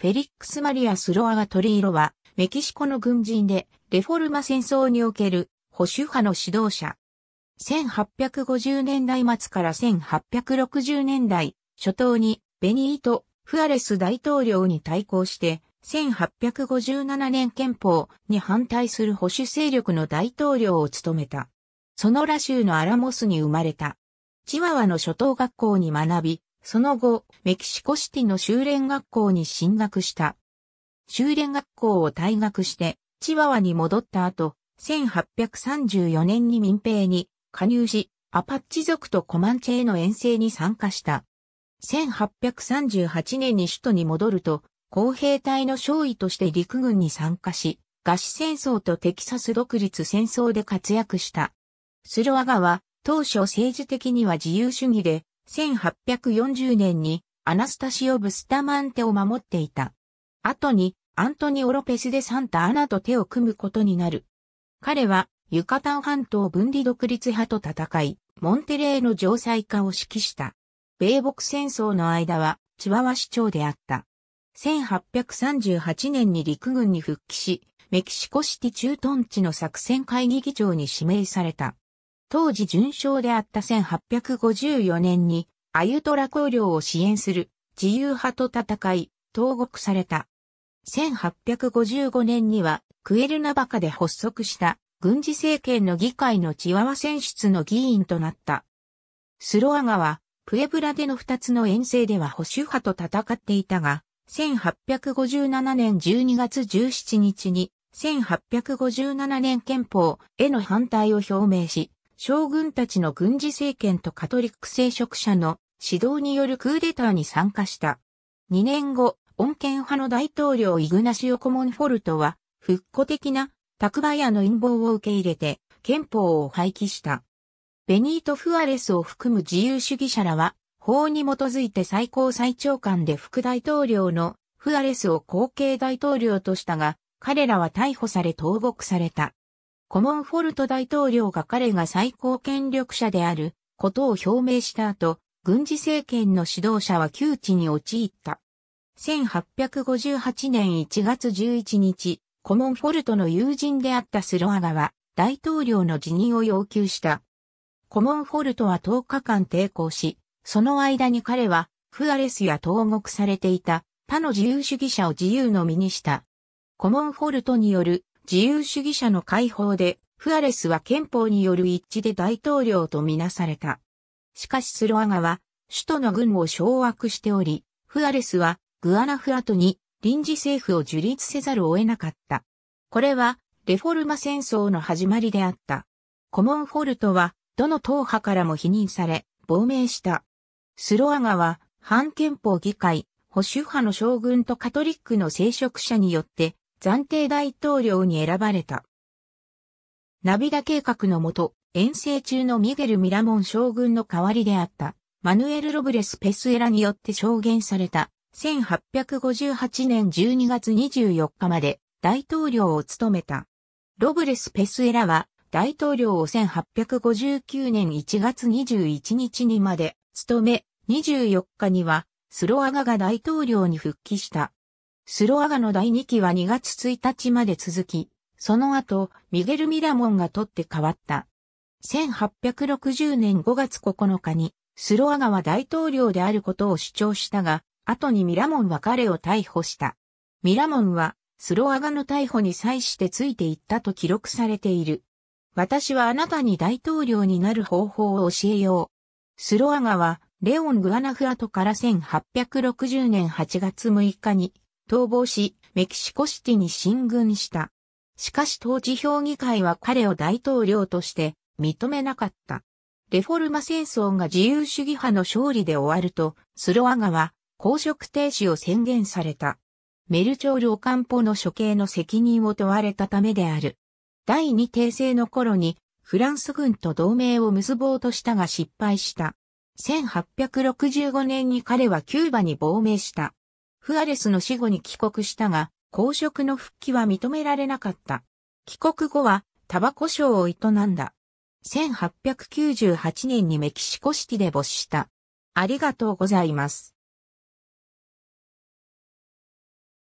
フェリックス・マリア・スロアガ・トリーロは、メキシコの軍人で、レフォルマ戦争における保守派の指導者。1850年代末から1860年代初頭にベニート・フアレス大統領に対抗して、1857年憲法に反対する保守勢力の大統領を務めた。ソノラ州のアラモスに生まれた。チワワの初等学校に学び、その後、メキシコシティの修練学校に進学した。修練学校を退学して、チワワに戻った後、1834年に民兵に加入し、アパッチ族とコマンチェへの遠征に参加した。1838年に首都に戻ると、公兵隊の少尉として陸軍に参加し、合死戦争とテキサス独立戦争で活躍した。スロアガは当初政治的には自由主義で1840年にアナスタシオ・ブスタマンテを守っていた。後にアントニオ・ロペス・デ・サンタ・アナと手を組むことになる。彼はユカタン半島分離独立派と戦い、モンテレーの城塞化を指揮した。米北戦争の間はチワワ市長であった。1838年に陸軍に復帰し、メキシコシティ駐屯地の作戦会議議長に指名された。当時準将であった1854年に、アユトラ公領を支援する自由派と戦い、投獄された。1855年には、クエルナバカで発足した軍事政権の議会のチワワ選出の議員となった。スロアガは、プエブラでの2つの遠征では保守派と戦っていたが、1857年12月17日に、1857年憲法への反対を表明し、将軍たちの軍事政権とカトリック聖職者の指導によるクーデターに参加した。2年後、穏健派の大統領イグナシオ・コモンフォルトは、復古的なタクバヤの陰謀を受け入れて、憲法を廃棄した。ベニート・フアレスを含む自由主義者らは、法に基づいて最高裁長官で副大統領のフアレスを後継大統領としたが、彼らは逮捕され投獄された。コモンフォルト大統領が彼が最高権力者であることを表明した後、軍事政権の指導者は窮地に陥った。1858年1月11日、コモンフォルトの友人であったスロアガは大統領の辞任を要求した。コモンフォルトは10日間抵抗し、その間に彼はフアレスや投獄されていた他の自由主義者を自由の身にした。コモンフォルトによる自由主義者の解放で、フアレスは憲法による一致で大統領とみなされた。しかしスロアガは、首都の軍を掌握しており、フアレスはグアナフアトに臨時政府を樹立せざるを得なかった。これは、レフォルマ戦争の始まりであった。コモンフォルトは、どの党派からも否認され、亡命した。スロアガは、反憲法議会、保守派の将軍とカトリックの聖職者によって、暫定大統領に選ばれた。ナビダ計画のもと、遠征中のミゲル・ミラモン将軍の代わりであった、マヌエル・ロブレス・ペスエラによって証言された、1858年12月24日まで大統領を務めた。ロブレス・ペスエラは、大統領を1859年1月21日にまで務め、24日にはスロアガが大統領に復帰した。スロアガの第2期は2月1日まで続き、その後、ミゲル・ミラモンが取って変わった。1860年5月9日に、スロアガは大統領であることを主張したが、後にミラモンは彼を逮捕した。ミラモンは、スロアガの逮捕に際してついていったと記録されている。私はあなたに大統領になる方法を教えよう。スロアガは、レオン・グアナフアトから1860年8月6日に逃亡し、メキシコシティに進軍した。しかし当時評議会は彼を大統領として認めなかった。レフォルマ戦争が自由主義派の勝利で終わると、スロアガは公職停止を宣言された。メルチョール・オカンポの処刑の責任を問われたためである。第二帝政の頃にフランス軍と同盟を結ぼうとしたが失敗した。1865年に彼はキューバに亡命した。フアレスの死後に帰国したが、公職の復帰は認められなかった。帰国後は、タバコ賞を営んだ。1898年にメキシコシティで没した。ありがとうございます。